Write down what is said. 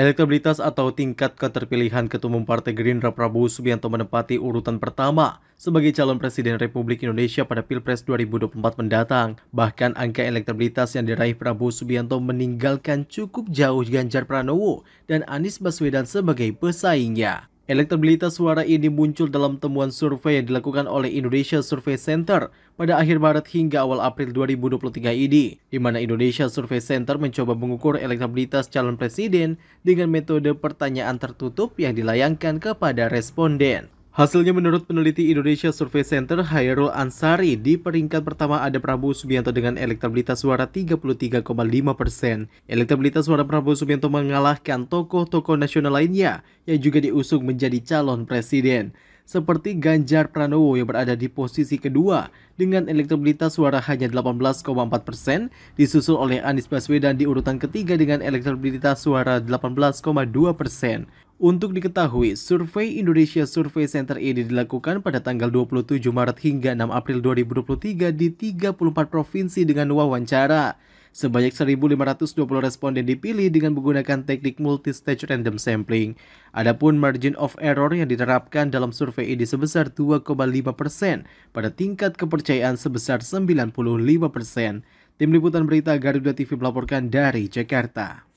Elektabilitas atau tingkat keterpilihan Ketua Umum Partai Gerindra Prabowo Subianto menempati urutan pertama sebagai calon Presiden Republik Indonesia pada Pilpres 2024 mendatang. Bahkan angka elektabilitas yang diraih Prabowo Subianto meninggalkan cukup jauh Ganjar Pranowo dan Anies Baswedan sebagai pesaingnya. Elektabilitas suara ini muncul dalam temuan survei yang dilakukan oleh Indonesia Survey Center pada akhir Maret hingga awal April 2023 ini, di mana Indonesia Survey Center mencoba mengukur elektabilitas calon presiden dengan metode pertanyaan tertutup yang dilayangkan kepada responden. Hasilnya menurut peneliti Indonesia Survey Center Hairul Ansari, di peringkat pertama ada Prabowo Subianto dengan elektabilitas suara 33,5 persen. Elektabilitas suara Prabowo Subianto mengalahkan tokoh-tokoh nasional lainnya yang juga diusung menjadi calon presiden seperti Ganjar Pranowo yang berada di posisi kedua dengan elektabilitas suara hanya 18,4 persen, disusul oleh Anies Baswedan di urutan ketiga dengan elektabilitas suara 18,2 persen. Untuk diketahui, survei Indonesia Survey Center ini dilakukan pada tanggal 27 Maret hingga 6 April 2023 di 34 provinsi dengan wawancara. Sebanyak 1.520 responden dipilih dengan menggunakan teknik multistage random sampling. Adapun margin of error yang diterapkan dalam survei ini sebesar 2,5 persen pada tingkat kepercayaan sebesar 95 persen. Tim Liputan Berita Garuda TV melaporkan dari Jakarta.